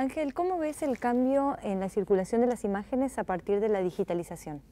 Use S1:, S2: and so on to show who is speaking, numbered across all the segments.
S1: Ángel, ¿cómo ves el cambio en la circulación de las imágenes a partir de la digitalización?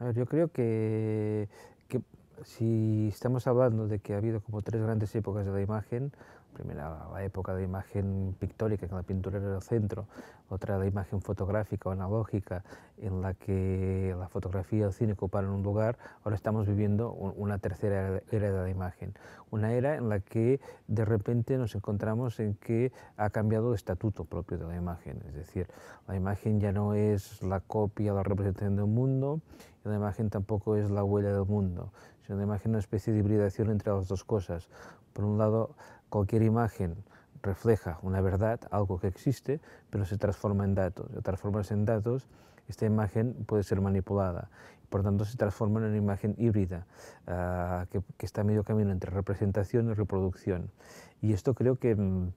S2: A ver, yo creo que, que si estamos hablando de que ha habido como tres grandes épocas de la imagen, primera época de imagen pictórica, que la pintura era el centro, otra de imagen fotográfica o analógica, en la que la fotografía y el cine ocuparon un lugar, ahora estamos viviendo una tercera era de la imagen. Una era en la que de repente nos encontramos en que ha cambiado el estatuto propio de la imagen, es decir, la imagen ya no es la copia, la representación del mundo, la imagen tampoco es la huella del mundo, sino la imagen es una especie de hibridación entre las dos cosas. Por un lado, cualquier imagen refleja una verdad, algo que existe, pero se transforma en datos. Al transformarse en datos, esta imagen puede ser manipulada. Por tanto, se transforma en una imagen híbrida, ah, que, está a medio camino entre representación y reproducción. Y esto creo que, mm,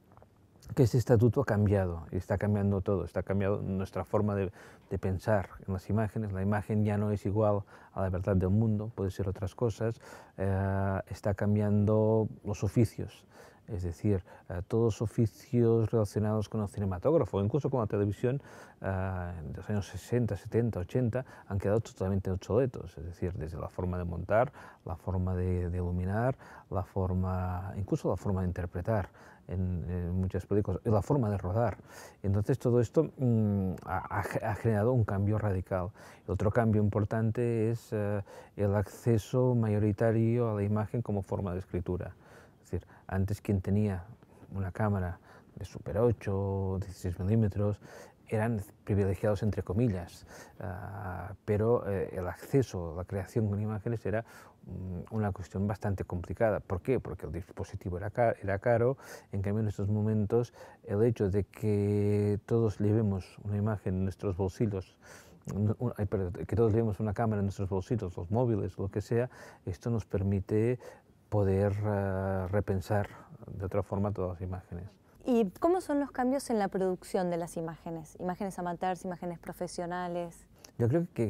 S2: que este estatuto ha cambiado, y está cambiando todo, está cambiando nuestra forma de, pensar en las imágenes. La imagen ya no es igual a la verdad del mundo, puede ser otras cosas. Ah, está cambiando los oficios es decir, eh, todos oficios relacionados con el cinematógrafo, incluso con la televisión, eh, en los años 60, 70, 80, han quedado totalmente obsoletos, es decir, desde la forma de montar, la forma de, iluminar, la forma, incluso la forma de interpretar. En, muchas películas, la forma de rodar. Entonces todo esto mm, ha, generado un cambio radical. Otro cambio importante es eh, el acceso mayoritario a la imagen como forma de escritura. Antes quien tenía una cámara de Super 8, 16 milímetros, eran privilegiados entre comillas, ah, pero eh, el acceso, la creación con imágenes era mm, una cuestión bastante complicada. ¿Por qué? Porque el dispositivo era, era caro, en cambio en estos momentos el hecho de que todos llevemos una imagen en nuestros bolsillos, perdón, que todos llevemos una cámara en nuestros bolsillos, los móviles, lo que sea, esto nos permite poder ah, repensar de otra forma todas las imágenes.
S1: ¿Y cómo son los cambios en la producción de las imágenes? Imágenes amateurs, imágenes profesionales.
S2: Yo creo que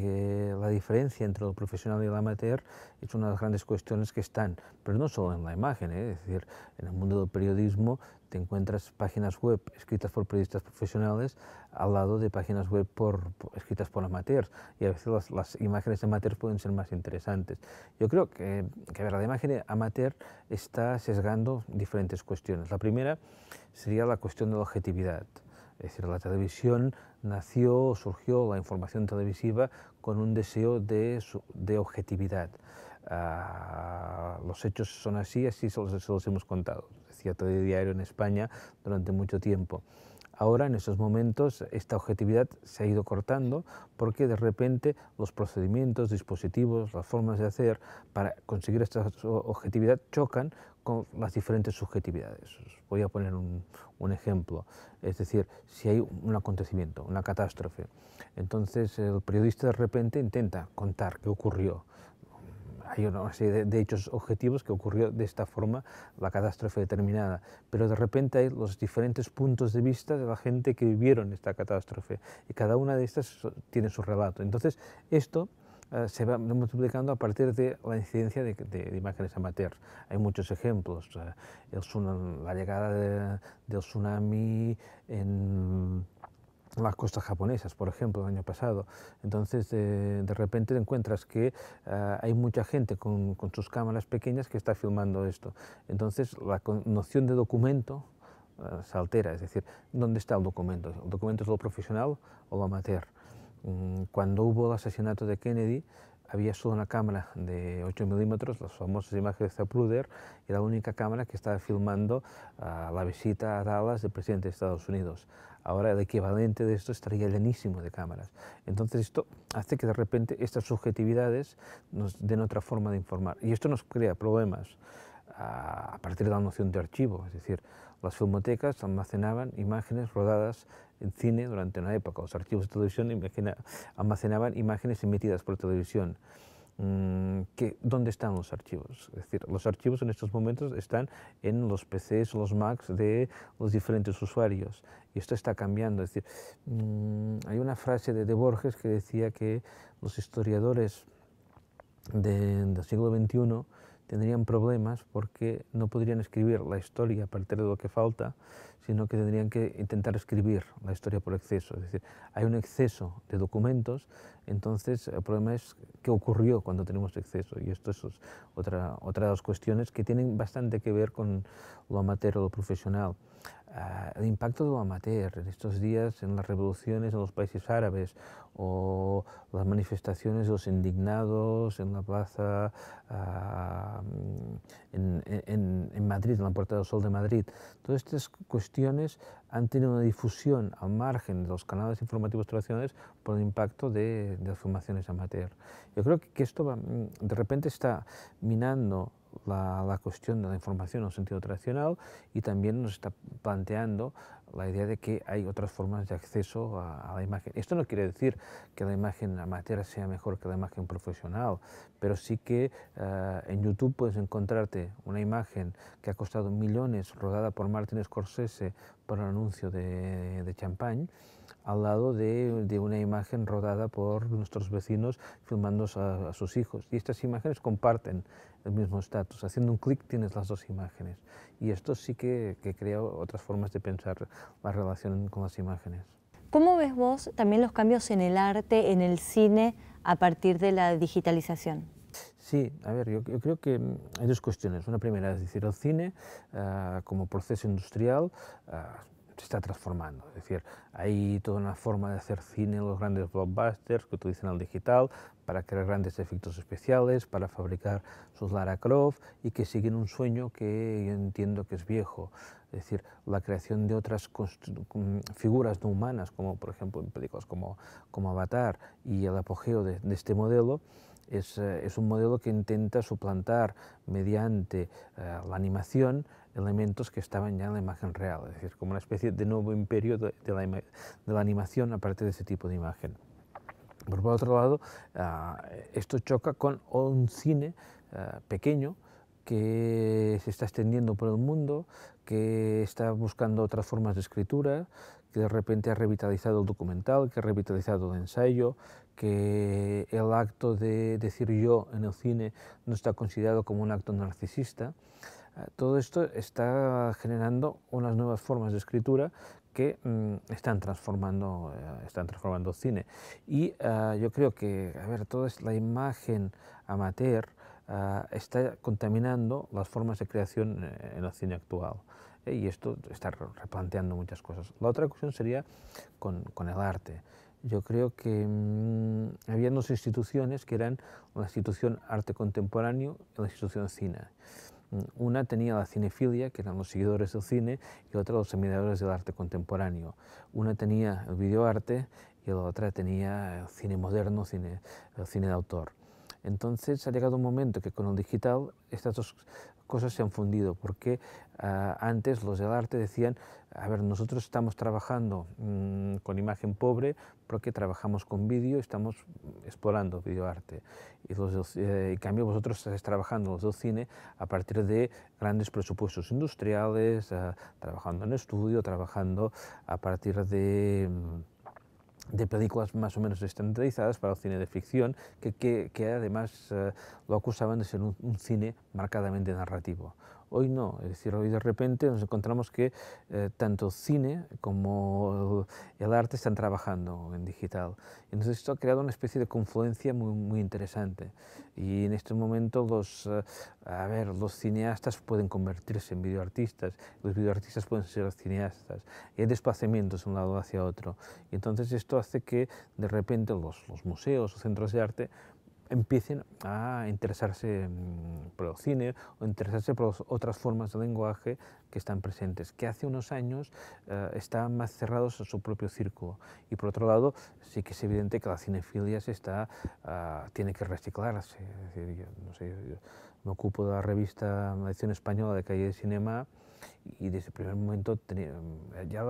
S2: eh, la diferencia entre lo profesional y lo amateur es una de las grandes cuestiones que están, pero no solo en la imagen, eh, es decir, en el mundo del periodismo te encuentras páginas web escritas por periodistas profesionales al lado de páginas web por, escritas por amateurs y a veces las, imágenes de amateurs pueden ser más interesantes. Yo creo que, a ver, la imagen amateur está sesgando diferentes cuestiones. La primera sería la cuestión de la objetividad. Es decir, la televisión nació, surgió la información televisiva con un deseo de, de objetividad. Ah, los hechos son así, así se los hemos contado cierto, de diario en España durante mucho tiempo. Ahora, en esos momentos, esta objetividad se ha ido cortando porque de repente los procedimientos, dispositivos, las formas de hacer para conseguir esta objetividad chocan con las diferentes subjetividades. voy a poner un, ejemplo. Es decir, si hay un acontecimiento, una catástrofe, entonces el periodista de repente intenta contar qué ocurrió, hay una serie de, hechos objetivos que ocurrió de esta forma la catástrofe determinada, pero de repente hay los diferentes puntos de vista de la gente que vivieron esta catástrofe y cada una de estas tiene su relato. Entonces, esto eh, se va multiplicando a partir de la incidencia de, imágenes amateurs. Hay muchos ejemplos, eh, el la llegada del tsunami en las costas japonesas, por ejemplo, el año pasado. Entonces, de, eh, de repente te encuentras que eh, hay mucha gente con, con, sus cámaras pequeñas que está filmando esto. Entonces, la noción de documento eh, se altera, es decir, ¿dónde está el documento? ¿El documento es lo profesional o lo amateur? Mm, cuando hubo el asesinato de Kennedy, había solo una cámara de 8 milímetros, las famosas imágenes de Zapruder, era la única cámara que estaba filmando ah, la visita a Dallas del presidente de Estados Unidos. Ahora el equivalente de esto estaría llenísimo de cámaras. Entonces esto hace que de repente estas subjetividades nos den otra forma de informar. Y esto nos crea problemas ah, a partir de la noción de archivo, es decir, las filmotecas almacenaban imágenes rodadas en cine durante una época, los archivos de televisión almacenaban imágenes emitidas por televisión. Mm, ¿dónde están los archivos? Es decir, los archivos en estos momentos están en los PCs, los Macs de los diferentes usuarios. Y esto está cambiando. Es decir, mm, hay una frase de, de Borges que decía que los historiadores del siglo XXI tendrían problemas porque no podrían escribir la historia a partir de lo que falta, sino que tendrían que intentar escribir la historia por exceso. Es decir, hay un exceso de documentos, entonces el problema es qué ocurrió cuando tenemos exceso. Y esto es otra, de las cuestiones que tienen bastante que ver con lo amateur o lo profesional. Ah, el impacto de lo amateur en estos días en las revoluciones en los países árabes o las manifestaciones de los indignados en la plaza ah, en, en Madrid, en la Puerta del Sol de Madrid. Todas estas han tenido una difusión al margen de los canales informativos tradicionales por el impacto de, las formaciones amateur. Yo creo que, que esto mm, de repente está minando la, cuestión de la información en un sentido tradicional y también nos está planteando la idea de que hay otras formas de acceso a, la imagen. Esto no quiere decir que la imagen amateur sea mejor que la imagen profesional, pero sí que eh, en YouTube puedes encontrarte una imagen que ha costado millones, rodada por Martin Scorsese para un anuncio de, de champán, al lado de, de, una imagen rodada por nuestros vecinos filmando a, sus hijos. Y estas imágenes comparten el mismo estatus. Haciendo un clic tienes las dos imágenes. Y esto sí que, que crea otras formas de pensar la relación con las imágenes.
S1: ¿Cómo ves vos también los cambios en el arte, en el cine, a partir de la digitalización?
S2: Sí, a ver, yo, creo que hay dos cuestiones. Una primera es decir, el cine ah, como proceso industrial ah, se está transformando. Es decir, hay toda una forma de hacer cine, los grandes blockbusters que utilizan el digital para crear grandes efectos especiales, para fabricar sus Lara Croft y que siguen un sueño que yo entiendo que es viejo. Es decir, la creación de otras mm, figuras no humanas, como por ejemplo en películas como, como Avatar y el apogeo de, este modelo. Es, eh, es, un modelo que intenta suplantar mediante eh, la animación elementos que estaban ya en la imagen real, es decir, como una especie de nuevo imperio de, la, animación a partir de ese tipo de imagen. por otro lado, ah, esto choca con un cine ah, pequeño que se está extendiendo por el mundo, que está buscando otras formas de escritura, que de repente ha revitalizado el documental, que ha revitalizado el ensayo, que el acto de decir yo en el cine no está considerado como un acto narcisista. Ah, todo esto está generando unas nuevas formas de escritura que mm, están transformando eh, están transformando cine y ah, yo creo que a ver toda la imagen amateur ah, está contaminando las formas de creación eh, en el cine actual eh, y esto está replanteando muchas cosas la otra cuestión sería con, el arte yo creo que mm, había dos instituciones que eran la institución arte contemporáneo y la institución cine Mm, una tenía la cinefilia, que eran los seguidores del cine, y otra los admiradores del arte contemporáneo. Una tenía el videoarte y la otra tenía el cine moderno, cine, el cine de autor. Entonces ha llegado un momento que con el digital estas dos cosas se han fundido, porque Ah, antes los del arte decían, a ver, nosotros estamos trabajando mm, con imagen pobre porque trabajamos con vídeo, estamos explorando videoarte. Y los eh, en cambio vosotros estáis trabajando los del cine a partir de grandes presupuestos industriales, ah, trabajando en estudio, trabajando a partir de... Mm, de películas más o menos estandarizadas para el cine de ficción, que, que, además ah, lo acusaban de ser un, cine marcadamente narrativo. Hoy no, es decir, hoy de repente nos encontramos que eh, tanto cine como el, arte están trabajando en digital. Entonces esto ha creado una especie de confluencia muy, muy interesante y en este momento los, eh, a ver, los cineastas pueden convertirse en videoartistas, los videoartistas pueden ser cineastas, hay desplazamientos de un lado hacia otro. Y entonces esto hace que de repente los museos o centros de arte empiecen a interesarse mm, por el cine o interesarse por otras formas de lenguaje que están presentes, que hace unos años están eh, estaban más cerrados a su propio círculo. Y por otro lado, sí que es evidente que la cinefilia se está, ah, tiene que reciclarse. yo, no sé, yo me ocupo de la revista, la edición española de Calle de Cinema, y desde el primer momento, ya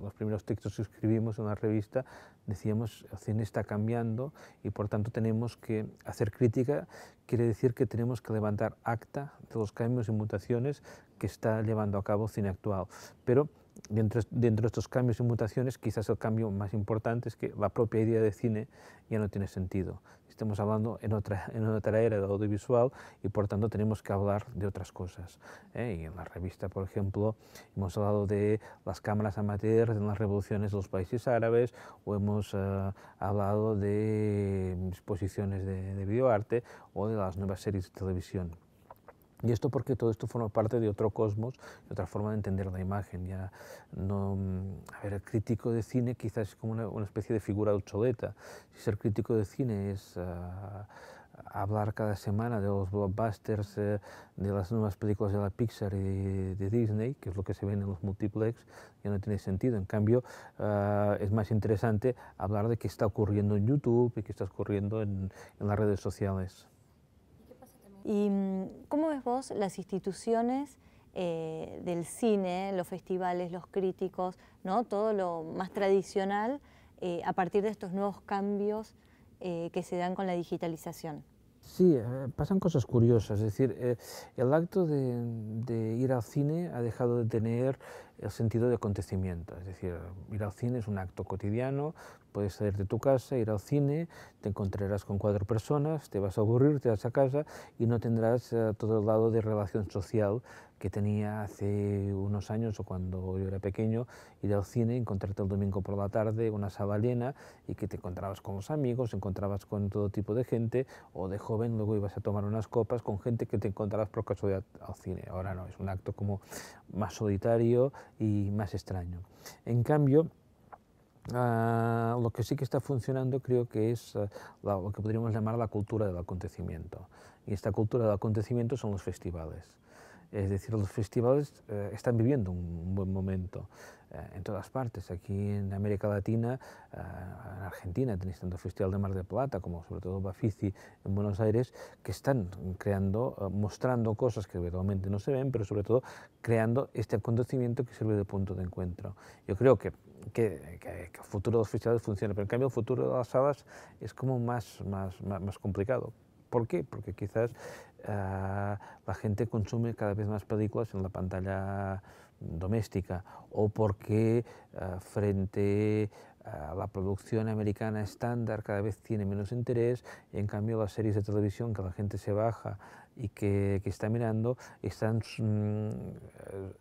S2: los primeros textos que escribimos en una revista, decíamos, el cine está cambiando y por tanto tenemos que hacer crítica, quiere decir que tenemos que levantar acta de los cambios y mutaciones que está llevando a cabo el cine actual. Pero dentro, dentro, de estos cambios y mutaciones, quizás el cambio más importante es que la propia idea de cine ya no tiene sentido. Estamos hablando en otra, en otra era de audiovisual y por tanto tenemos que hablar de otras cosas. ¿eh? Y en la revista, por ejemplo, hemos hablado de las cámaras amateurs en las revoluciones de los países árabes o hemos eh, hablado de exposiciones de videoarte o de las nuevas series de televisión. Y esto porque todo esto forma parte de otro cosmos, de otra forma de entender la imagen. Ya no, mm, a ver, el crítico de cine quizás es como una, especie de figura obsoleta. Si ser crítico de cine es ah, hablar cada semana de los blockbusters, eh, de las nuevas películas de la Pixar y de Disney, que es lo que se ven en los multiplex, ya no tiene sentido. En cambio, ah, es más interesante hablar de qué está ocurriendo en YouTube y qué está ocurriendo en las redes sociales.
S1: ¿Y mm, cómo ves vos las instituciones eh, del cine, los festivales, los críticos, ¿no? todo lo más tradicional, eh, a partir de estos nuevos cambios eh, que se dan con la digitalización?
S2: Sí, eh, pasan cosas curiosas. Es decir, eh, el acto de, ir al cine ha dejado de tener el sentido de acontecimiento. Es decir, ir al cine es un acto cotidiano. Puedes salir de tu casa, ir al cine, te encontrarás con cuatro personas, te vas a aburrir, te vas a casa y no tendrás eh, todo el lado de relación social que tenía hace unos años o cuando yo era pequeño, ir al cine, encontrarte el domingo por la tarde una llena y que te encontrabas con los amigos, encontrabas con todo tipo de gente o de joven luego ibas a tomar unas copas con gente que te encontrabas por casualidad al cine. Ahora no, es un acto como más solitario y más extraño. En cambio, ah, lo que sí que está funcionando creo que es ah, lo que podríamos llamar la cultura del acontecimiento. Y esta cultura del acontecimiento son los festivales. Es decir, los festivales eh, están viviendo un, buen momento eh, en todas partes. Aquí en América Latina, eh, en Argentina tenéis tanto Festival de Mar de Plata como sobre todo Bafici en Buenos Aires, que están creando, mostrando cosas que habitualmente no se ven, pero sobre todo creando este acontecimiento que sirve de punto de encuentro. Yo creo que el futuro de los festivales funciona pero en cambio el futuro de las salas es como más, más, más complicado. ¿Por qué? Porque quizás Ah, la gente consume cada vez más películas en la pantalla doméstica o porque ah, frente a la producción americana estándar cada vez tiene menos interés y en cambio las series de televisión que la gente se baja y que, que está mirando están, mm,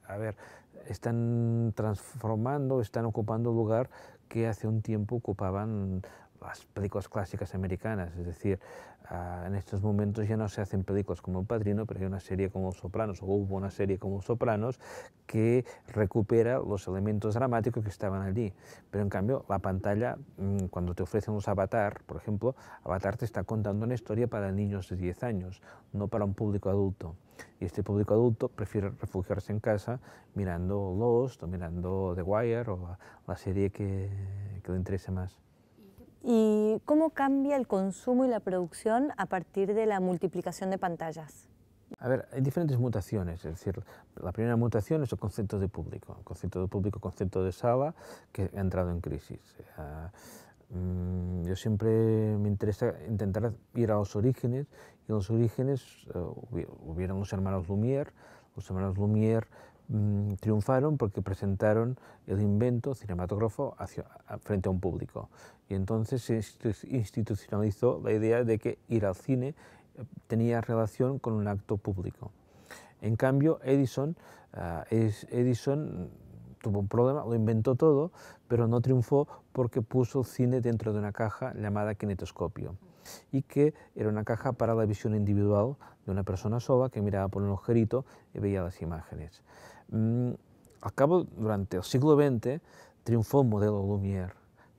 S2: a ver, están transformando, están ocupando lugar que hace un tiempo ocupaban las películas clásicas americanas, es decir, ah, en estos momentos ya no se hacen películas como El Padrino, pero hay una serie como Sopranos, o hubo una serie como Sopranos, que recupera los elementos dramáticos que estaban allí. Pero en cambio, la pantalla, mm, cuando te ofrecen los Avatar, por ejemplo, Avatar te está contando una historia para niños de 10 años, no para un público adulto. Y este público adulto prefiere refugiarse en casa mirando Lost o mirando The Wire o la serie que le interese más.
S1: ¿Y cómo cambia el consumo y la producción a partir de la multiplicación de pantallas?
S2: A ver, hay diferentes mutaciones, es decir, la primera mutación es el concepto de público, el concepto de público, concepto de sala que ha entrado en crisis. Mm, yo siempre me interesa intentar ir a los orígenes, y en los orígenes eh, hubieron los hermanos Lumière, los hermanos Lumière Mm, triunfaron porque presentaron el invento cinematográfico hacia, frente a un público. Y entonces se institucionalizó la idea de que ir al cine eh, tenía relación con un acto público. En cambio, Edison, ah, Edison mm, tuvo un problema, lo inventó todo, pero no triunfó porque puso el cine dentro de una caja llamada kinetoscopio y que era una caja para la visión individual de una persona sola que miraba por un ojerito y veía las imágenes. Mm, al cabo, durante el siglo XX triunfó un modelo Lumière,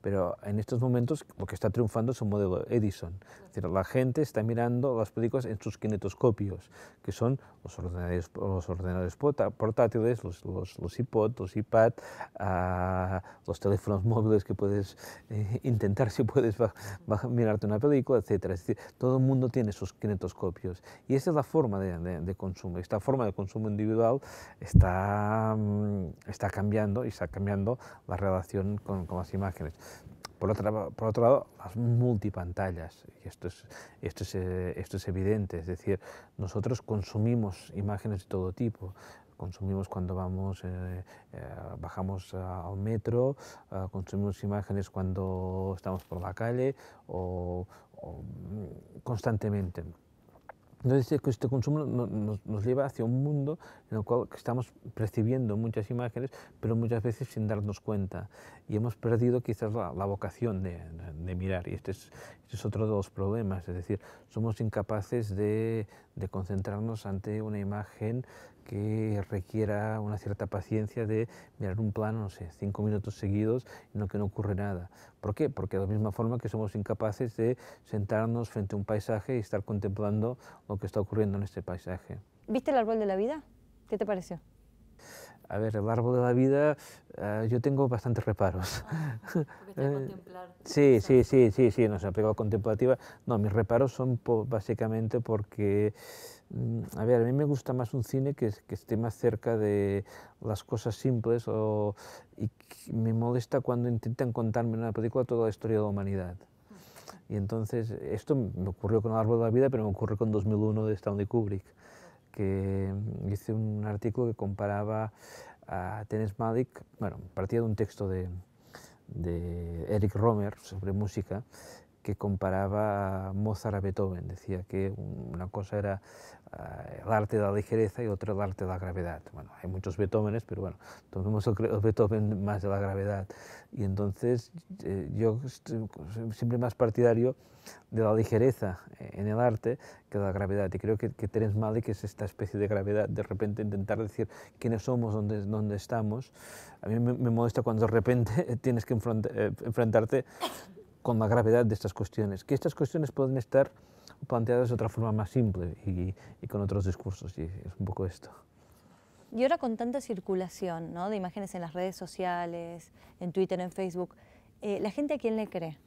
S2: pero en estos momentos lo que está triunfando es un modelo Edison decir, la gente está mirando las películas en sus kinetoscopios, que son los ordenadores, los ordenadores portátiles, los, los, iPod, los iPad, ah, los teléfonos móviles que puedes eh, intentar si puedes mirarte una película, etc. Es decir, todo el mundo tiene sus kinetoscopios. Y esa es la forma de, consumo. Esta forma de consumo individual está, mm, está cambiando y está cambiando la relación con, con las imágenes. Por otro, lado, las multipantallas, y esto es, esto, esto es evidente, es decir, nosotros consumimos imágenes de todo tipo, consumimos cuando vamos, eh, eh, bajamos a, un metro, eh, consumimos imágenes cuando estamos por la calle o mm, constantemente. Entonces, este consumo nos, lleva hacia un mundo en el cual estamos percibiendo muchas imágenes, pero muchas veces sin darnos cuenta. Y hemos perdido quizás la, vocación de, mirar. Y este, este es, otro de los problemas. Es decir, somos incapaces de, de concentrarnos ante una imagen que requiera una cierta paciencia de mirar un plano, no sé, cinco minutos seguidos, en lo que no ocurre nada. ¿Por qué? Porque de la misma forma que somos incapaces de sentarnos frente a un paisaje y estar contemplando lo que está ocurriendo en este paisaje.
S1: ¿Viste el árbol de la vida? ¿Qué te pareció?
S2: a ver, el árbol de la vida, ah, yo tengo bastantes reparos. te eh, sí, sí, sí, sí, sí, no ha pegado contemplativa. No, mis reparos son básicamente porque, mm, a ver, a mí me gusta más un cine que, que esté más cerca de las cosas simples o, y me molesta cuando intentan contarme en una película toda la historia de la humanidad. Y entonces, esto me ocurrió con el árbol de la vida, pero me ocurrió con 2001 de Stanley Kubrick que mm, hice un artículo que comparaba a Tennis Malik, bueno, partía de un texto de, de Eric Romer sobre música, que comparaba Mozart a Beethoven. Decía que una cosa era el eh, arte de la ligereza y otra el arte de la gravedad. Bueno, hay muchos Beethovenes, pero bueno, tomemos el, Beethoven más de la gravedad. Y entonces eh, yo pues, siempre más partidario de la ligereza eh, en el arte que de la gravedad. Y creo que, que Terence Malick es esta especie de gravedad, de repente intentar decir quiénes somos, dónde, dónde estamos. A mí me molesta cuando de repente tienes que enfrentarte con la gravedad de estas cuestiones, que estas cuestiones pueden estar planteadas de otra forma más simple y, con otros discursos, y es un poco esto.
S1: Y ahora con tanta circulación ¿no? de imágenes en las redes sociales, en Twitter, en Facebook, eh, ¿la gente a quién le cree?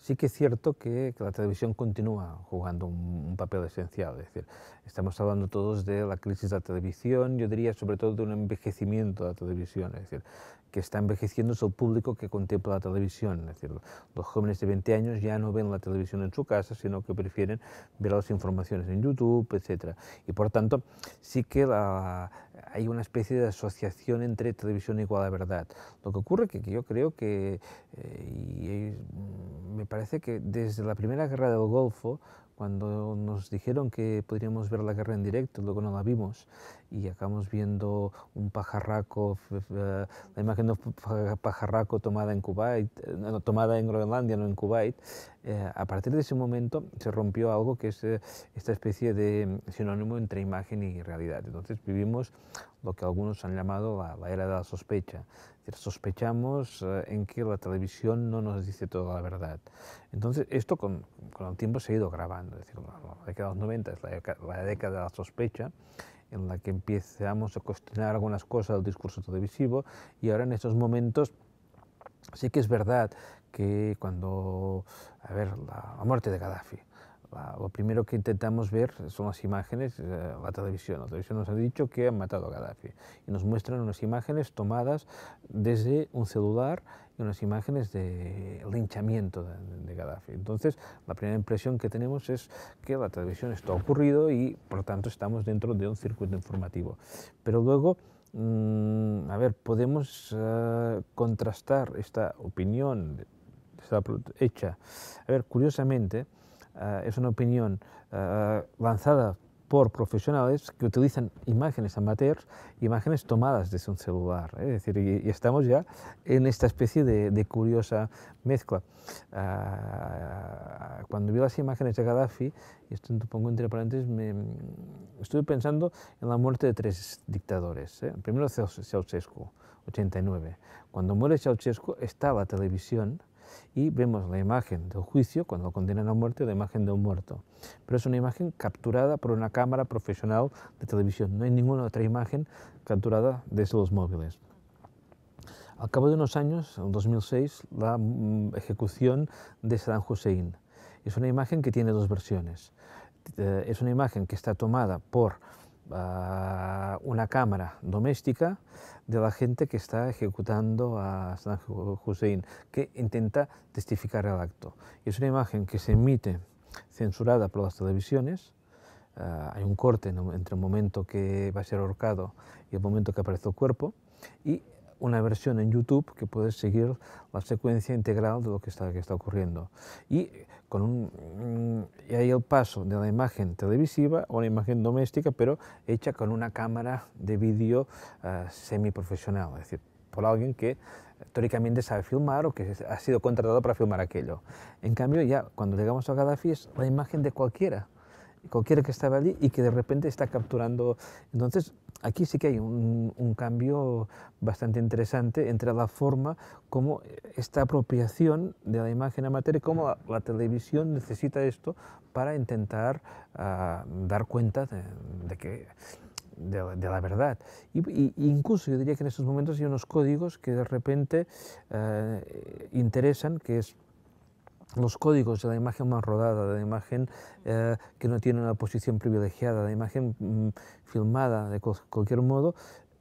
S2: Sí que es cierto que, la televisión continúa jugando un, papel esencial. Es decir, estamos hablando todos de la crisis de la televisión, yo diría sobre todo de un envejecimiento de la televisión. Es decir, que está envejeciendo el público que contempla la televisión. Es decir, los jóvenes de 20 años ya no ven la televisión en su casa, sino que prefieren ver las informaciones en YouTube, etc. Y por tanto, sí que la hay una especie de asociación entre televisión igual a verdad. Lo que ocurre que yo creo que, eh, y, eh, me parece que desde la primera guerra del Golfo, cuando nos dijeron que podríamos ver la guerra en directo, luego no la vimos, y acabamos viendo un pajarraco, eh, la imagen de un pajarraco tomada en Kuwait, eh, no, tomada en Groenlandia, no en Kuwait, eh, a partir de ese momento se rompió algo que es esta especie de mm, sinónimo entre imagen y realidad. Entonces vivimos lo que algunos han llamado la, era de la sospecha. Es decir, sospechamos en que la televisión no nos dice toda la verdad. Entonces esto con, con el tiempo se ha ido grabando. Es decir, la, década de los 90 es la década de la sospecha en la que empezamos a cuestionar algunas cosas del discurso televisivo y ahora en estos momentos sí que es verdad que cuando, a ver, la, muerte de Gaddafi, lo primero que intentamos ver son las imágenes, eh, la televisión. La televisión nos ha dicho que han matado a Gaddafi y nos muestran unas imágenes tomadas desde un celular unas imágenes de linchamiento de, Gaddafi. Entonces, la primera impresión que tenemos es que la televisión está ocurrido y, por lo tanto, estamos dentro de un circuito informativo. Pero luego, mm, a ver, podemos eh, contrastar esta opinión hecha. A ver, curiosamente, eh, es una opinión uh, lanzada por profesionales que utilizan imágenes amateurs, imágenes tomadas desde un celular. ¿eh? Es decir, y, estamos ya en esta especie de, curiosa mezcla. Ah, cuando vi las imágenes de Gaddafi, y esto lo pongo entre paréntesis, me, estuve pensando en la muerte de tres dictadores. ¿eh? Primero Ceausescu, 89. Cuando muere Ceausescu, está la televisión y vemos la imagen del juicio, cuando condenan a muerte, la imagen de un muerto. Pero es una imagen capturada por una cámara profesional de televisión, no hay ninguna otra imagen capturada desde los móviles. Al cabo de unos años, en 2006, la mm, ejecución de Saddam Hussein. Es una imagen que tiene dos versiones. Eh, es una imagen que está tomada por a una cámara doméstica de la gente que está ejecutando a San Hussein, que intenta testificar el acto. es una imagen que se emite censurada por las televisiones. Ah, hay un corte entre el momento que va a ser ahorcado y el momento que aparece el cuerpo. Y una versión en YouTube que puedes seguir la secuencia integral de lo que está, ocurriendo con un, mm, y ahí el paso de una imagen televisiva a una imagen doméstica, pero hecha con una cámara de vídeo ah, semiprofesional, es decir, por alguien que teóricamente sabe filmar o que ha sido contratado para filmar aquello. En cambio, ya cuando llegamos a Gaddafi es la imagen de cualquiera, cualquiera que estaba allí y que de repente está capturando. Entonces, aquí sí que hay un, cambio bastante interesante entre la forma como esta apropiación de la imagen a materia, cómo la, televisión necesita esto para intentar ah, dar cuenta de, que de la, verdad. Y, incluso yo diría que en estos momentos hay unos códigos que de repente eh, interesan, que es los códigos de la imagen más rodada, de la imagen eh, que no tiene una posición privilegiada, de la imagen mm, filmada de cualquier modo,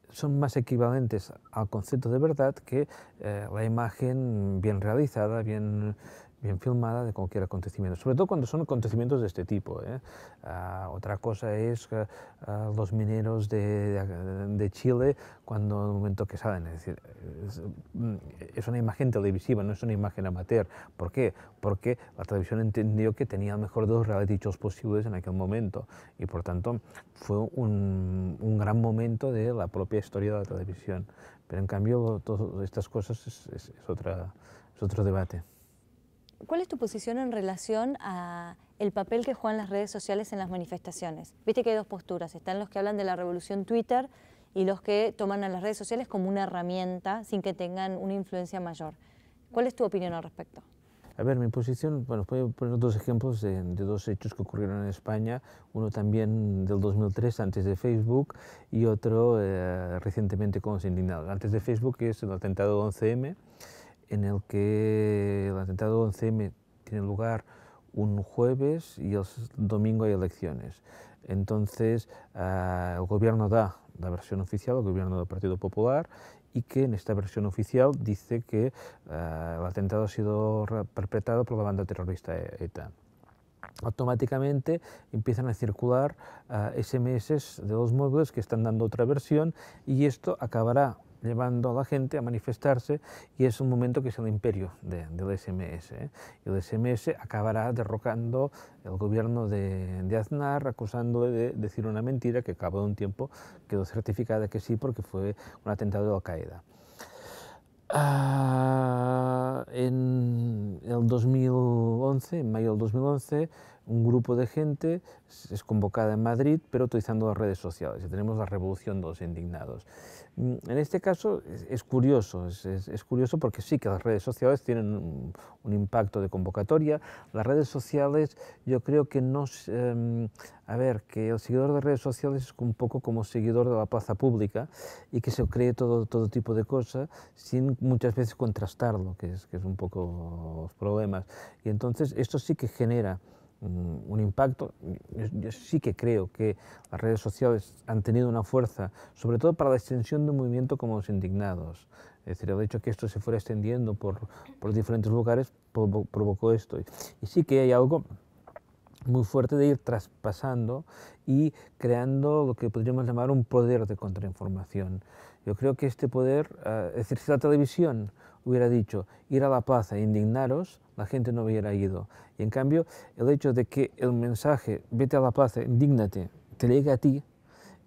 S2: son más equivalentes al concepto de verdad que eh, la imagen bien realizada, bien bien filmada de cualquier acontecimiento, sobre todo cuando son acontecimientos de este tipo. ¿eh? Ah, otra cosa es ah, ah, los mineros de, Chile cuando en el momento que salen, es decir, mm, es, una imagen televisiva, no es una imagen amateur. ¿Por qué? Porque la televisión entendió que tenía el mejor de los reality posibles en aquel momento y por tanto fue un, gran momento de la propia historia de la televisión. Pero en cambio, todas estas cosas es otra, es otro debate.
S1: ¿Cuál es tu posición en relación a el papel que juegan las redes sociales en las manifestaciones? Viste que hay dos posturas, están los que hablan de la revolución Twitter y los que toman a las redes sociales como una herramienta sin que tengan una influencia mayor. ¿Cuál es tu opinión al respecto?
S2: A ver, mi posición, bueno, a poner dos ejemplos eh, de, dos hechos que ocurrieron en España, uno también del 2003 antes de Facebook y otro eh, recientemente con los indignados. Antes de Facebook es el atentado 11M en el que el atentado 11M tiene lugar un jueves y el domingo hay elecciones. Entonces, ah, el gobierno da la versión oficial, el gobierno del Partido Popular, y que en esta versión oficial dice que ah, el atentado ha sido perpetrado por la banda terrorista e-, ETA. Automáticamente empiezan a circular SMS ah, de los muebles que están dando otra versión y esto acabará llevando a la gente a manifestarse y es un momento que es el imperio de, del SMS. Y ¿eh? el SMS acabará derrocando el gobierno de, Aznar, acusándole de decir una mentira que acabó de un tiempo quedó certificada que sí porque fue un atentado de Al-Qaeda. Ah, en el 2011, en mayo del 2011, un grupo de gente es convocada en Madrid, pero utilizando las redes sociales. Y tenemos la revolución de los indignados. Mm, en este caso es, curioso, es, curioso porque sí que las redes sociales tienen un, impacto de convocatoria. Las redes sociales, yo creo que no. Em, a ver, que el seguidor de redes sociales es un poco como seguidor de la plaza pública y que se cree todo, todo tipo de cosas sin muchas veces contrastarlo, que es, que es un poco los problemas. Y entonces esto sí que genera. Mm, un impacto. Yo, sí que creo que las redes sociales han tenido una fuerza, sobre todo para la extensión de un movimiento como los indignados. Es decir, el hecho que esto se fuera extendiendo por, por diferentes lugares provocó esto. Y sí que hay algo muy fuerte de ir traspasando y creando lo que podríamos llamar un poder de contrainformación. Yo creo que este poder, ah, es decir, si la televisión hubiera dicho, ir a la paz e indignaros, la gente no hubiera ido. Y en cambio, el hecho de que el mensaje, vete a la plaza, e indignate te llegue a ti,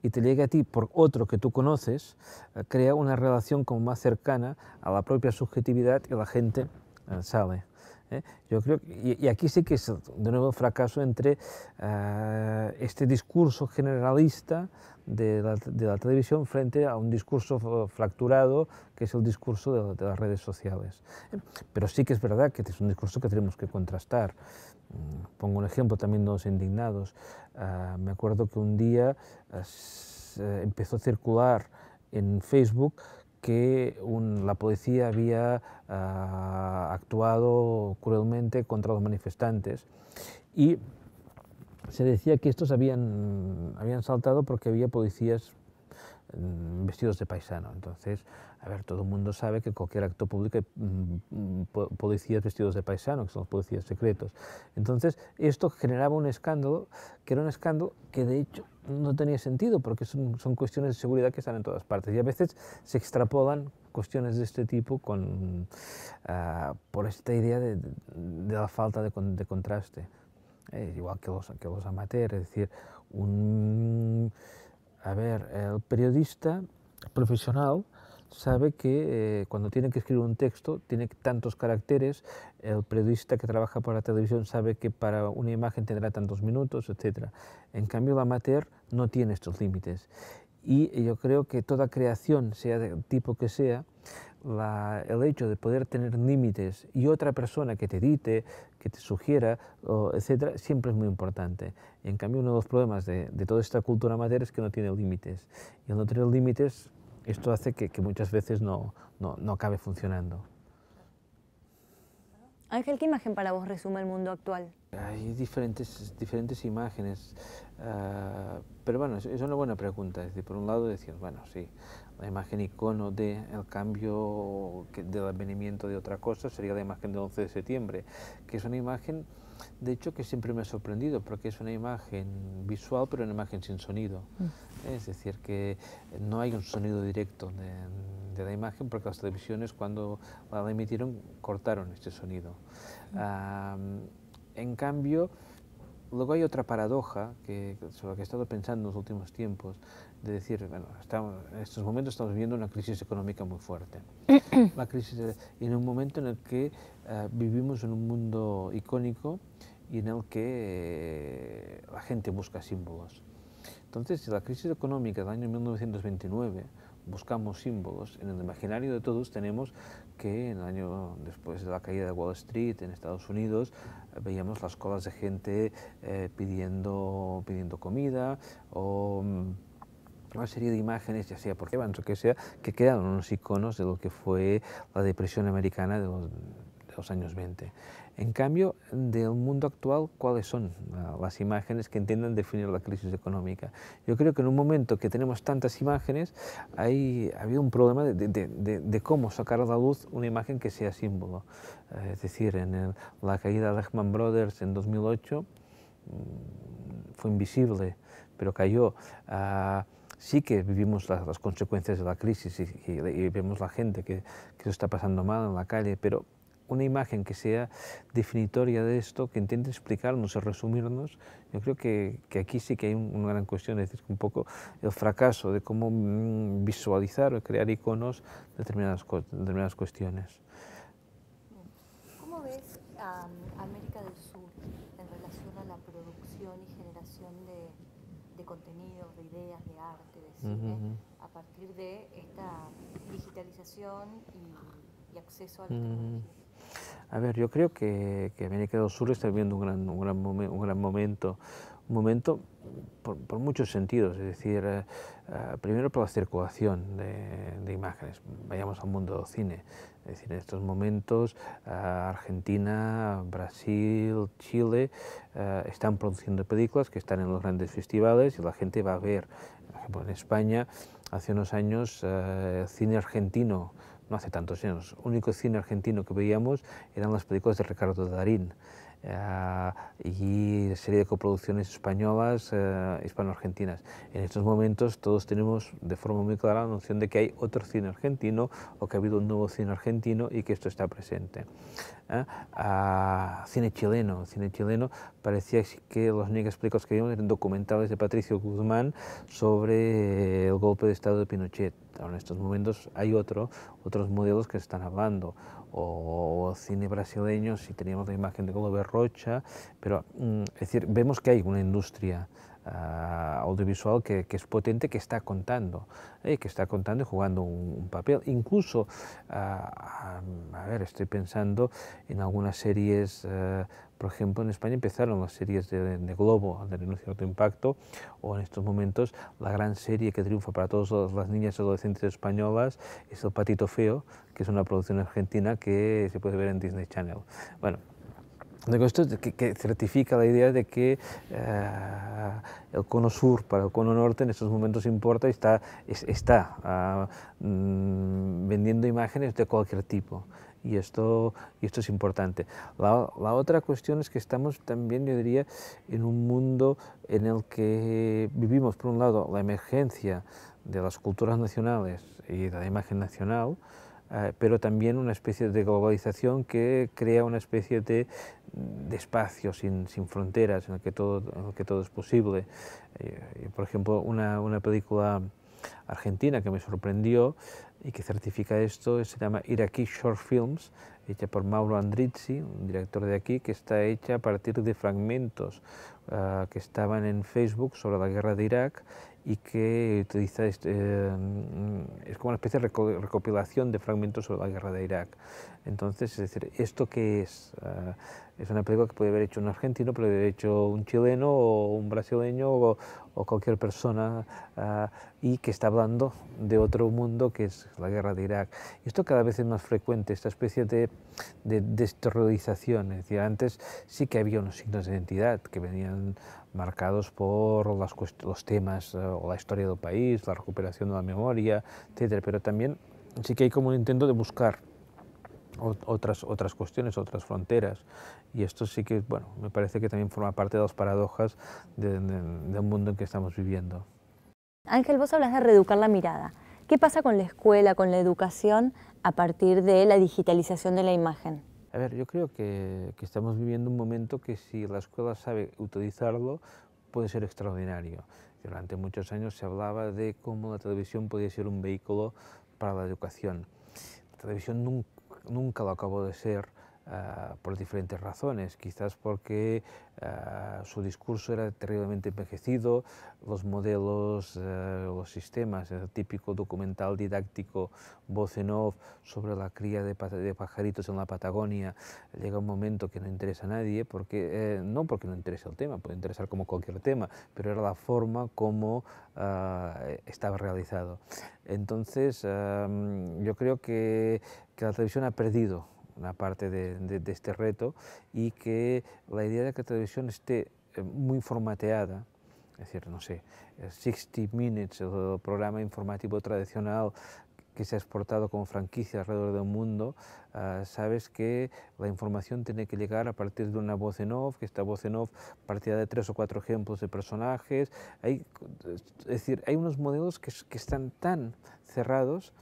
S2: y te llegue a ti por otro que tú conoces, eh, crea una relación como más cercana a la propia subjetividad y la gente eh, sale. ¿eh? Yo creo, y, aquí sí que es de nuevo fracaso entre eh, este discurso generalista de la, televisión frente a un discurso fracturado que es el discurso de, las redes sociales. Pero sí que es verdad que es un discurso que tenemos que contrastar. Mm, pongo un ejemplo también de los indignados. Eh, me acuerdo que un día empezó a circular en Facebook que la policía había ah, actuado cruelmente contra los manifestantes y se decía que estos habían, habían saltado porque había policías mm, vestidos de paisano. Entonces, a ver, todo el mundo sabe que cualquier acto público hay mm, policías vestidos de paisano, que son los policías secretos. Entonces, esto generaba un escándalo, que era un escándalo que de hecho no tenía sentido, porque son, cuestiones de seguridad que están en todas partes. Y a veces se extrapolan cuestiones de este tipo con, ah, por esta idea de, la falta de, contraste. Eh, igual que los, que amateurs, es decir, un, a ver, el periodista profesional sabe que eh, cuando tiene que escribir un texto tiene tantos caracteres, el periodista que trabaja para la televisión sabe que para una imagen tendrá tantos minutos, etc. En cambio, la amateur no tiene estos límites. Y yo creo que toda creación, sea del tipo que sea, el hecho de poder tener límites y otra persona que te edite, que te sugiera, o etcétera, siempre es muy importante. En cambio, uno de los problemas de, de toda esta cultura amateur es que no tiene límites. Y al no tener límites, esto hace que, muchas veces no, no, no acabe funcionando.
S1: Ángel, ¿qué imagen para vos resume el mundo actual?
S2: Hay diferentes, diferentes imágenes, ah, pero bueno, es, una buena pregunta. Es decir, por un lado decir, bueno, sí, la imagen icono del cambio, del advenimiento de otra cosa, sería la imagen del 11 de septiembre, que es una imagen de hecho que siempre me ha sorprendido porque es una imagen visual pero una imagen sin sonido. Mm. Es decir, que no hay un sonido directo de, la imagen porque las televisiones cuando la emitieron cortaron este sonido. Mm. en cambio, luego hay otra paradoja que, sobre la que he estado pensando en los últimos tiempos, de decir, bueno, en estos momentos estamos viviendo una crisis económica muy fuerte. Mm. la crisis en un momento en el que eh, vivimos en un mundo icónico y en el que eh, la gente busca símbolos. Entonces, la crisis económica del año 1929 buscamos símbolos, en el imaginario de todos tenemos que en el año después de la caída de Wall Street en Estados Unidos eh, veíamos las colas de gente pidiendo, pidiendo comida o... Mm, una serie de imágenes, ya sea por Evans o que sea, que quedaron unos iconos de lo que fue la depresión americana de los, años 20. En cambio, del mundo actual, ¿cuáles son ah, las imágenes que intentan definir la crisis económica? Yo creo que en un momento que tenemos tantas imágenes, hay, ha habido un problema de, cómo sacar a la luz una imagen que sea símbolo. Eh, es decir, en la caída de Lehman Brothers en 2008 mm, fue invisible, pero cayó. a... Ah, sí que vivimos las, consecuencias de la crisis y, vemos la gente que, que está pasando mal en la calle, pero una imagen que sea definitoria de esto, que intente explicarnos o resumirnos, yo creo que, aquí sí que hay una gran cuestión, es decir, un poco el fracaso de cómo mm, visualizar o crear iconos determinadas, determinadas cuestiones.
S1: ¿Cómo ves a América del Sur en relación a la producción y generación de, de contenidos, de ideas, de a partir de esta digitalización y, acceso al
S2: la A ver, yo creo que, América del Sur está viviendo un gran, un gran, momento, un momento por, muchos sentidos, es decir, eh, eh, primero por la circulación de, imágenes, vayamos al mundo del cine, es decir, en estos momentos eh, Argentina, Brasil, Chile están produciendo películas que están en los grandes festivales y la gente va a ver en España, hace unos años, eh, cine argentino, no hace tantos años, el único cine argentino que veíamos eran las películas de Ricardo Darín. Eh, y serie de coproducciones españolas, eh, hispano-argentinas. En estos momentos todos tenemos de forma muy clara la noción de que hay otro cine argentino o que ha habido un nuevo cine argentino y que esto está presente. Ah, cine chileno, cine chileno parecía que los únicos películas que vimos eran documentales de Patricio Guzmán sobre el golpe de Estado de Pinochet. Ahora en estos momentos hay otro, otros modelos que están hablando, o, cine brasileño, si teníamos la imagen de Glover Rocha, pero mm, es decir, vemos que hay una industria Ah, audiovisual que, es potente, que está contando, eh, que está contando y jugando un, papel. Incluso, ah, a, ver, estoy pensando en algunas series, eh, por ejemplo, en España empezaron las series de, Globo, de Renuncio a Impacto, o en estos momentos la gran serie que triunfa para todas las niñas y adolescentes españolas es El Patito Feo, que es una producción argentina que se puede ver en Disney Channel. Bueno, esto que, certifica la idea de que eh, el cono sur para el cono norte en estos momentos importa y está, está ah, mm, vendiendo imágenes de cualquier tipo. Y esto, y esto es importante. La, otra cuestión es que estamos también, yo diría, en un mundo en el que vivimos, por un lado, la emergencia de las culturas nacionales y de la imagen nacional, eh, pero también una especie de globalización que crea una especie de de espacio sin, fronteras, en el que todo, que todo es posible. Eh, por ejemplo, una, película argentina que me sorprendió y que certifica esto se llama Iraqi Short Films, hecha por Mauro Andrizzi, un director de aquí, que está hecha a partir de fragmentos ah, que estaban en Facebook sobre la guerra de Irak y que utiliza este, eh, es como una especie de recopilación de fragmentos sobre la guerra de Irak. Entonces, es decir, ¿esto qué es? Ah, es una película que puede haber hecho un argentino, puede haber hecho un chileno o un brasileño o, cualquier persona ah, y que está hablando de otro mundo que es la guerra de Irak. esto cada vez es más frecuente, esta especie de, de desterrorización. Es decir, antes sí que había unos signos de identidad que venían marcados por los temas ah, o la historia del país, la recuperación de la memoria, etc. Pero también sí que hay como un intento de buscar otras, otras cuestiones, otras fronteras. Y esto sí que, bueno, me parece que también forma parte de las paradojas de, un mundo en que estamos viviendo.
S1: Ángel, vos hablas de reeducar la mirada. ¿Qué pasa con la escuela, con la educación a partir de la digitalización de la imagen?
S2: A ver, yo creo que, que estamos viviendo un momento que si la escuela sabe utilizarlo, puede ser extraordinario. Durante muchos años se hablaba de cómo la televisión podía ser un vehículo para la educación. televisión nunca nunca lo acabó de ser ah, por diferentes razones, quizás porque ah, su discurso era terriblemente envejecido, los modelos, ah, los sistemas, el típico documental didáctico voz off sobre la cría de, pajaritos en la Patagonia, llega un momento que no interesa a nadie, porque, eh, no porque no interesa el tema, puede interesar como cualquier tema, pero era la forma como estaba realizado. Entonces, yo creo que que la televisión ha perdido una parte de, este reto y que la idea de que la televisión esté eh, muy formateada, es decir, no sé, 60 eh, Minutes, el programa informativo tradicional que se ha exportado como franquicia alrededor del mundo, ah, sabes que la información tiene que llegar a partir de una voz en off, que esta voz en off partida de tres o cuatro ejemplos de personajes. Hay, es decir, hay unos modelos que están tan cerrados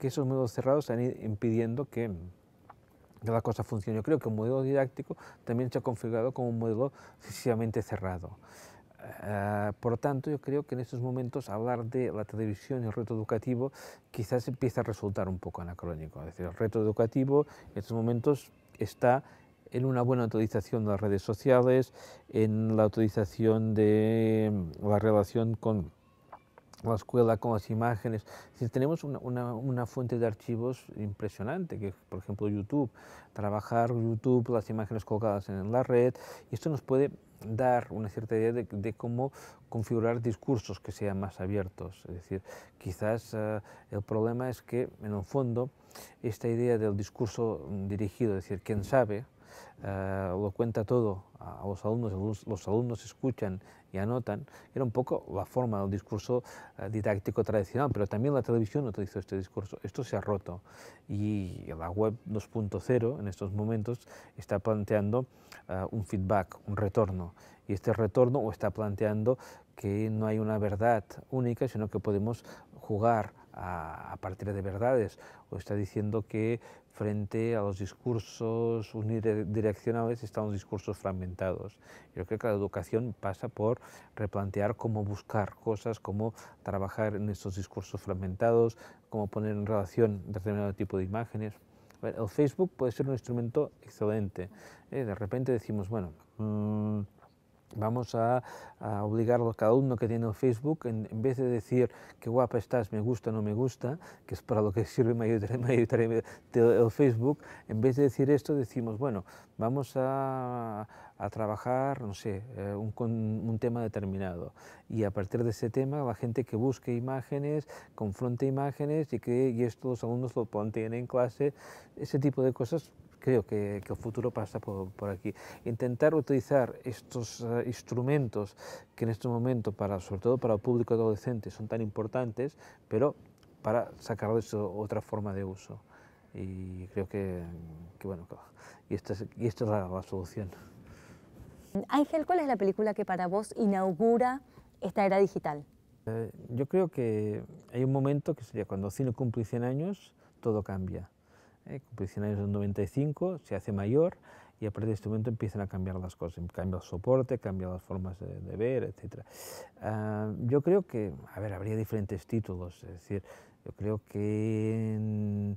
S2: que esos modelos cerrados están impidiendo que mm, la cosa funcione. Yo creo que un modelo didáctico también se ha configurado como un modelo excesivamente cerrado. Eh, por lo tanto, yo creo que en estos momentos hablar de la televisión y el reto educativo quizás empieza a resultar un poco anacrónico. Es decir, el reto educativo en estos momentos está en una buena utilización de las redes sociales, en la utilización de mm, la relación con la escuela con las imágenes. Si tenemos una, una, fuente de archivos impresionante, que por ejemplo YouTube, trabajar YouTube, las imágenes colocadas en la red, y esto nos puede dar una cierta idea de, cómo configurar discursos que sean más abiertos. Es decir, quizás eh, el problema es que en el fondo esta idea del discurso dirigido, es decir, quién sabe, eh, lo cuenta todo a los alumnos, los alumnos escuchan y anotan, era un poco la forma del discurso eh, didáctico tradicional, pero también la televisión utilizó este discurso. Esto se ha roto y la web 2.0 en estos momentos está planteando eh, un feedback, un retorno, y este retorno o está planteando que no hay una verdad única, sino que podemos jugar a, partir de verdades, o está diciendo que frente a los discursos unidireccionales están los discursos fragmentados. Yo creo que la educación pasa por replantear cómo buscar cosas, cómo trabajar en estos discursos fragmentados, cómo poner en relación determinado tipo de imágenes. El Facebook puede ser un instrumento excelente. ¿eh? de repente decimos, bueno, mm, Vamos a, obligar a cada uno que tiene Facebook, en, vez de decir qué guapa estás, me gusta, no me gusta, que es para lo que sirve mayoritariamente el Facebook, en vez de decir esto decimos, bueno, vamos a, trabajar, no sé, eh, un, un tema determinado. Y a partir de ese tema, la gente que busque imágenes, confronte imágenes y que y esto los alumnos lo planteen en clase, ese tipo de cosas creo que, el futuro pasa por, aquí. Intentar utilizar estos eh, instrumentos que en este momento, para, sobre todo para el público adolescente, son tan importantes, pero para eso otra forma de uso. Y creo que, bueno, y esta es, y es la, solución.
S1: Ángel, ¿cuál es la película que para vos inaugura esta era digital?
S2: Eh, yo creo que hay un momento que sería cuando el cine cumple 100 años, todo cambia eh, del 95, se hace mayor y a partir de este momento empiezan a cambiar las cosas, em, cambia el soporte, cambia las formas de, ver, etc. Ah, yo creo que, a ver, habría diferentes títulos, es decir, yo creo que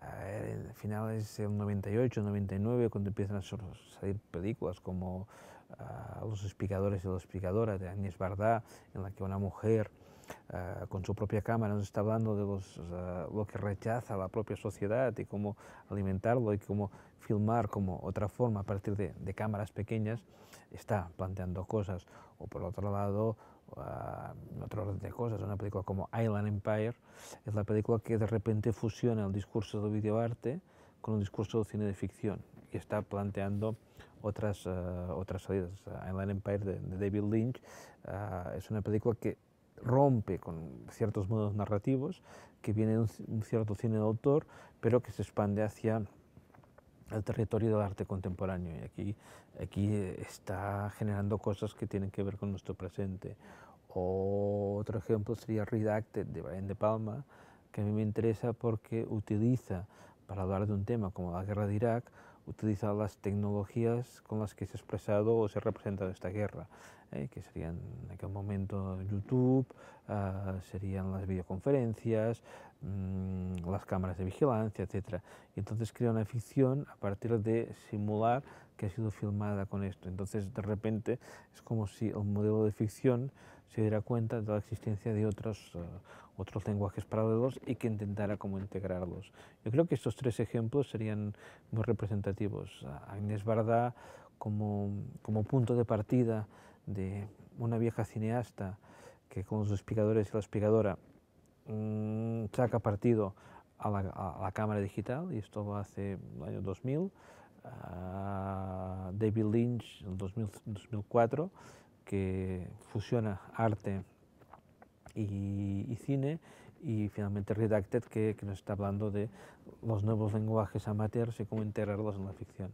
S2: al final es el 98, 99, cuando empiezan a salir películas como ah, Los explicadores y las explicadoras de Agnès Bardá, en la que una mujer Ah, con su propia cámara nos está hablando de los, lo que rechaza la propia sociedad y cómo alimentarlo y cómo filmar como otra forma a partir de, cámaras pequeñas, está planteando cosas. O por otro lado, en ah, otro orden de cosas, una película como Island Empire, es la película que de repente fusiona el discurso del videoarte con un discurso del cine de ficción y está planteando otras, ah, otras salidas. Island Empire de, David Lynch es una película que rompe con ciertos modos narrativos que viene de un, cierto cine de autor, pero que se expande hacia el territorio del arte contemporáneo. Y aquí, aquí eh, está generando cosas que tienen que ver con nuestro presente. Otro ejemplo sería Redacted de Brian De Palma, que a mí me interesa porque utiliza para hablar de un tema como la guerra de Irak, Utiliza las tecnologías con las que se ha expresado o se ha representado esta guerra, eh, que serían en aquel momento YouTube, ah, serían las videoconferencias, mm, las cámaras de vigilancia, etc. Y entonces crea una ficción a partir de simular que ha sido filmada con esto. Entonces, de repente, es como si el modelo de ficción se diera cuenta de la existencia de otros, eh, otros lenguajes paralelos y que intentara cómo integrarlos. Yo creo que estos tres ejemplos serían muy representativos. Agnès Varda como, punto de partida de una vieja cineasta que con los explicadores y la explicadora mm, saca partido a la, cámara digital, y esto hace el año 2000, ah, David Lynch en 2004, que fusiona arte y, cine y finalmente Redacted, que, que, nos está hablando de los nuevos lenguajes amateurs y cómo integrarlos en la ficción.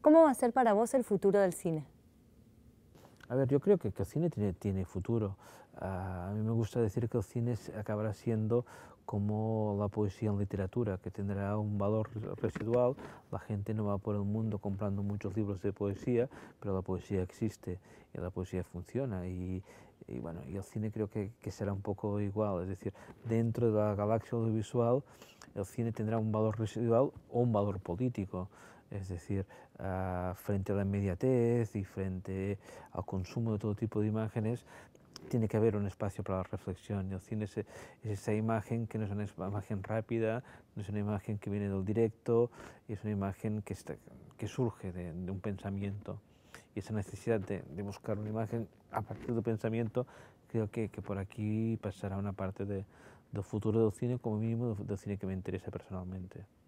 S1: ¿Cómo va a ser para vos el futuro del cine?
S2: A ver, yo creo que, el cine tiene, tiene futuro. Ah, a mí me gusta decir que el cine acabará siendo como la poesía en literatura, que tendrá un valor residual. La gente no va por el mundo comprando muchos libros de poesía, pero la poesía existe y la poesía funciona. Y, bueno, y el cine creo que, que, será un poco igual. Es decir, dentro de la galaxia audiovisual, el cine tendrá un valor residual o un valor político es decir, ah, frente a la inmediatez y frente al consumo de todo tipo de imágenes, tiene que haber un espacio para la reflexión. Y el cine es, esa imagen que no es una imagen rápida, no es una imagen que viene del directo, es una imagen que, surge de, un pensamiento. Y esa necesidad de, buscar una imagen a partir del pensamiento, creo que, por aquí pasará una parte del futuro del cine, como mínimo del cine que me interesa personalmente.